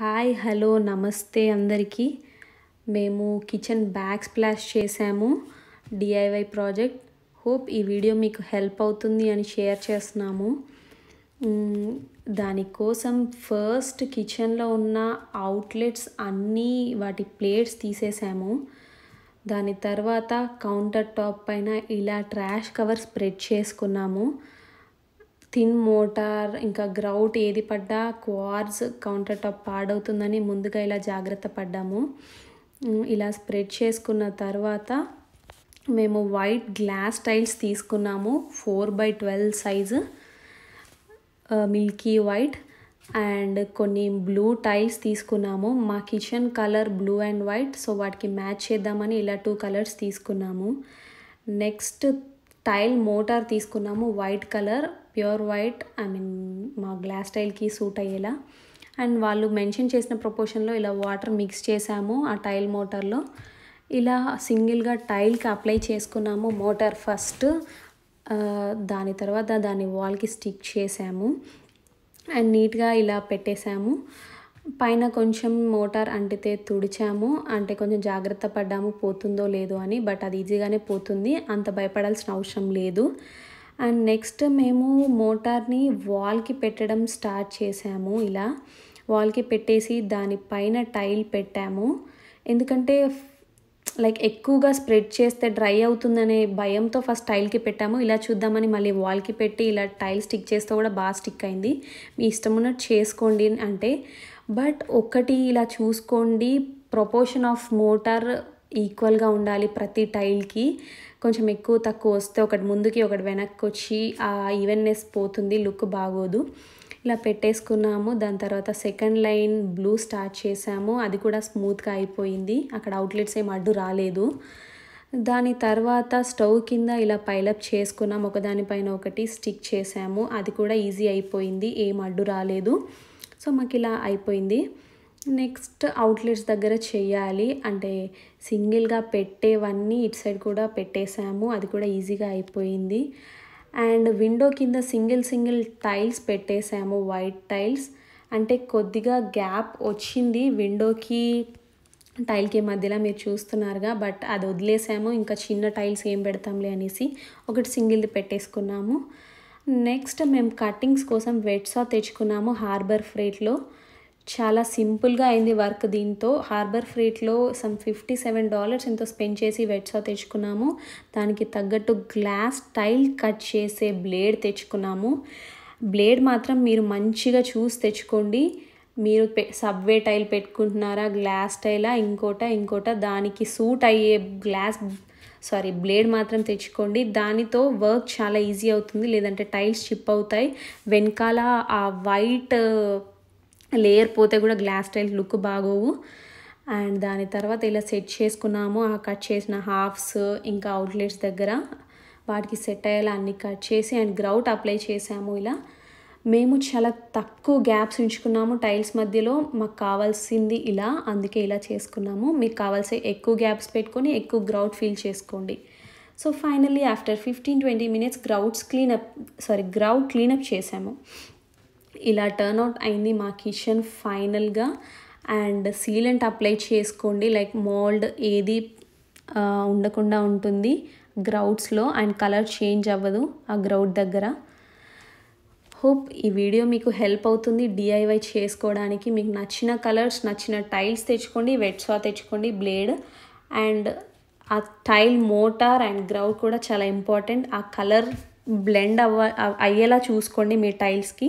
hi hello నమస్తే అందరికీ మేము కిచెన్ బ్యాగ్ స్ప్లాష్ చేసాము డిఐవై ప్రాజెక్ట్ హోప్ ఈ వీడియో మీకు హెల్ప్ అవుతుంది అని షేర్ చేస్తున్నాము దానికోసం ఫస్ట్ కిచెన్లో ఉన్న అవుట్లెట్స్ అన్నీ వాటి ప్లేట్స్ తీసేసాము దాని తర్వాత కౌంటర్ టాప్ పైన ఇలా ట్రాష్ కవర్ స్ప్రెడ్ చేసుకున్నాము థిన్ మోటార్ ఇంకా గ్రౌట్ ఏది పడ్డా క్వార్స్ కౌంటర్ టాప్ పాడవుతుందని ముందుగా ఇలా జాగ్రత్త పడ్డాము ఇలా స్ప్రెడ్ చేసుకున్న తర్వాత మేము వైట్ గ్లాస్ టైల్స్ తీసుకున్నాము four by twelve size milky white and కొన్ని బ్లూ టైల్స్ తీసుకున్నాము మా kitchen colour blue and white so వాటికి మ్యాచ్ చేద్దామని ఇలా టూ కలర్స్ తీసుకున్నాము నెక్స్ట్ టైల్ మోటార్ తీసుకున్నాము white colour pure white I mean మా గ్లాస్ టైల్కి సూట్ అయ్యేలా అండ్ వాళ్ళు మెన్షన్ చేసిన ప్రపోర్షన్లో ఇలా వాటర్ మిక్స్ చేసాము ఆ టైల్ మోటార్లో ఇలా సింగిల్గా టైల్కి అప్లై చేసుకున్నాము మోటార్ ఫస్ట్ దాని తర్వాత దాని వాల్కి స్టిక్ చేసాము అండ్ నీట్గా ఇలా పెట్టేశాము పైన కొంచెం మోటార్ అంటితే తుడిచాము అంటే కొంచెం జాగ్రత్త పడ్డాము పోతుందో లేదో అని బట్ అది ఈజీగానే పోతుంది అంత భయపడాల్సిన అవసరం లేదు అండ్ నెక్స్ట్ మేము మోటార్ని వాల్కి పెట్టడం స్టార్ట్ చేసాము ఇలా వాల్కి పెట్టేసి దానిపైన టైల్ పెట్టాము ఎందుకంటే లైక్ ఎక్కువగా స్ప్రెడ్ చేస్తే డ్రై అవుతుందనే భయంతో ఫస్ట్ టైల్కి పెట్టాము ఇలా చూద్దామని మళ్ళీ వాల్కి పెట్టి ఇలా టైల్ స్టిక్ చేస్తే కూడా బాగా స్టిక్ అయింది మీ ఇష్టం ఉన్నట్టు చేసుకోండి అంటే బట్ ఒక్కటి ఇలా చూసుకోండి ప్రపోర్షన్ ఆఫ్ మోటార్ ఈక్వల్గా ఉండాలి ప్రతి టైల్కి కొంచెం ఎక్కువ తక్కువ వస్తే ఒకటి ముందుకి ఒకటి వెనక్కి వచ్చి ఆ ఈవెన్నెస్ పోతుంది లుక్ బాగోదు ఇలా పెట్టేసుకున్నాము దాని తర్వాత సెకండ్ లైన్ బ్లూ స్టార్ట్ చేసాము అది కూడా స్మూత్గా అయిపోయింది అక్కడ అవుట్లెట్స్ ఏం అడ్డు రాలేదు దాని తర్వాత స్టవ్ కింద ఇలా పైలప్ చేసుకున్నాం ఒకదానిపైన ఒకటి స్టిక్ చేసాము అది కూడా ఈజీ అయిపోయింది ఏం అడ్డు రాలేదు సో మాకు ఇలా అయిపోయింది నెక్స్ట్ అవుట్లెట్స్ దగ్గర చేయాలి అంటే సింగిల్గా పెట్టేవన్నీ ఇటు సైడ్ కూడా పెట్టేసాము అది కూడా ఈజీగా అయిపోయింది అండ్ విండో కింద సింగిల్ సింగిల్ టైల్స్ పెట్టేశాము వైట్ టైల్స్ అంటే కొద్దిగా గ్యాప్ వచ్చింది విండోకి టైల్కి మధ్యలో మీరు చూస్తున్నారుగా బట్ అది వదిలేసాము ఇంకా చిన్న టైల్స్ ఏం పెడతాంలే అనేసి ఒకటి సింగిల్ది పెట్టేసుకున్నాము నెక్స్ట్ మేము కటింగ్స్ కోసం వెట్సా తెచ్చుకున్నాము హార్బర్ ఫ్రేట్లో చాలా సింపుల్గా అయింది వర్క్ దీంతో హార్బర్ ఫ్రీట్లో సమ్ ఫిఫ్టీ సెవెన్ డాలర్స్ ఎంతో స్పెండ్ చేసి వెట్సా తెచ్చుకున్నాము దానికి తగ్గట్టు గ్లాస్ టైల్ కట్ చేసే బ్లేడ్ తెచ్చుకున్నాము బ్లేడ్ మాత్రం మీరు మంచిగా చూసి తెచ్చుకోండి మీరు సబ్వే టైల్ పెట్టుకుంటున్నారా గ్లాస్ టైలా ఇంకోట ఇంకోట దానికి సూట్ అయ్యే గ్లాస్ సారీ బ్లేడ్ మాత్రం తెచ్చుకోండి దానితో వర్క్ చాలా ఈజీ అవుతుంది లేదంటే టైల్స్ చిప్ అవుతాయి వెనకాల ఆ వైట్ లేయర్ పోతే కూడా గ్లాస్ టైల్ లుక్ బాగోవు అండ్ దాని తర్వాత ఇలా సెట్ చేసుకున్నాము ఆ కట్ చేసిన హాఫ్స్ ఇంకా అవుట్లెట్స్ దగ్గర వాటికి సెట్ అయ్యేలా అన్ని కట్ చేసి అండ్ గ్రౌట్ అప్లై చేసాము ఇలా మేము చాలా తక్కువ గ్యాప్స్ ఉంచుకున్నాము టైల్స్ మధ్యలో మాకు కావాల్సింది ఇలా అందుకే ఇలా చేసుకున్నాము మీకు కావాల్సి ఎక్కువ గ్యాప్స్ పెట్టుకొని ఎక్కువ గ్రౌట్ ఫీల్ చేసుకోండి so finally after fifteen twenty minutes grouts cleanup sorry grout cleanup చేసాము ఇలా టర్న్ అవుట్ అయింది మా కిచెన్ ఫైనల్గా అండ్ సీలెంట్ అప్లై చేసుకోండి లైక్ మోల్డ్ ఏది ఉండకుండా ఉంటుంది గ్రౌట్స్లో అండ్ కలర్ చేంజ్ అవ్వదు ఆ గ్రౌట్ దగ్గర హోప్ ఈ వీడియో మీకు హెల్ప్ అవుతుంది డిఐవై చేసుకోవడానికి మీకు నచ్చిన కలర్స్ నచ్చిన టైల్స్ తెచ్చుకోండి వెట్ సా తెచ్చుకోండి బ్లేడ్ అండ్ ఆ టైల్ మోటార్ అండ్ గ్రౌట్ కూడా చాలా ఇంపార్టెంట్ ఆ కలర్ బ్లెండ్ అవ్వ అయ్యేలా చూసుకోండి మీ టైల్స్కి